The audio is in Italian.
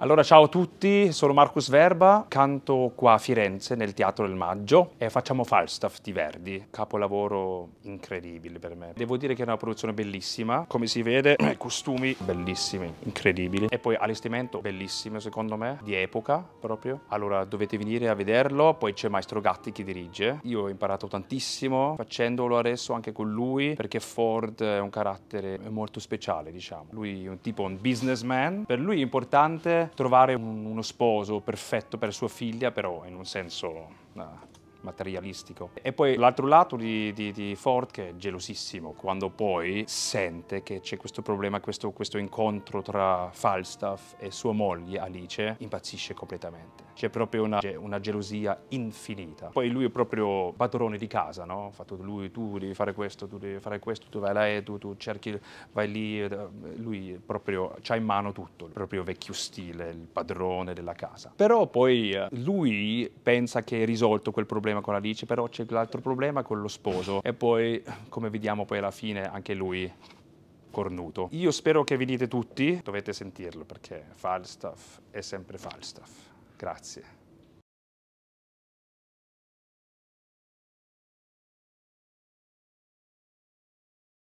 Allora ciao a tutti, sono Marcus Verba, canto qua a Firenze nel Teatro del Maggio e facciamo Falstaff di Verdi, capolavoro incredibile per me. Devo dire che è una produzione bellissima, come si vede, costumi bellissimi, incredibili e poi allestimento bellissimo secondo me, di epoca proprio. Allora dovete venire a vederlo, poi c'è Maestro Gatti che dirige. Io ho imparato tantissimo facendolo adesso anche con lui perché Ford è un carattere molto speciale diciamo. Lui è un tipo un businessman, per lui è importante trovare un, uno sposo perfetto per sua figlia, però in un senso ah, materialistico. E poi l'altro lato di, di, di, Ford che è gelosissimo quando poi sente che c'è questo problema, questo, questo, incontro tra Falstaff e sua moglie Alice, impazzisce completamente. C'è proprio una, una, gelosia infinita. Poi lui è proprio padrone di casa, no? Fatto lui, tu devi fare questo, tu devi fare questo, tu vai là e tu, tu cerchi, vai lì, eh, lui proprio ha in mano tutto, il proprio vecchio stile, il padrone della casa. Però poi eh, lui pensa che è risolto quel problema problema con Alice, però c'è l'altro problema con lo sposo e poi, come vediamo poi alla fine, anche lui cornuto. Io spero che venite tutti, dovete sentirlo perché Falstaff è sempre Falstaff. Grazie.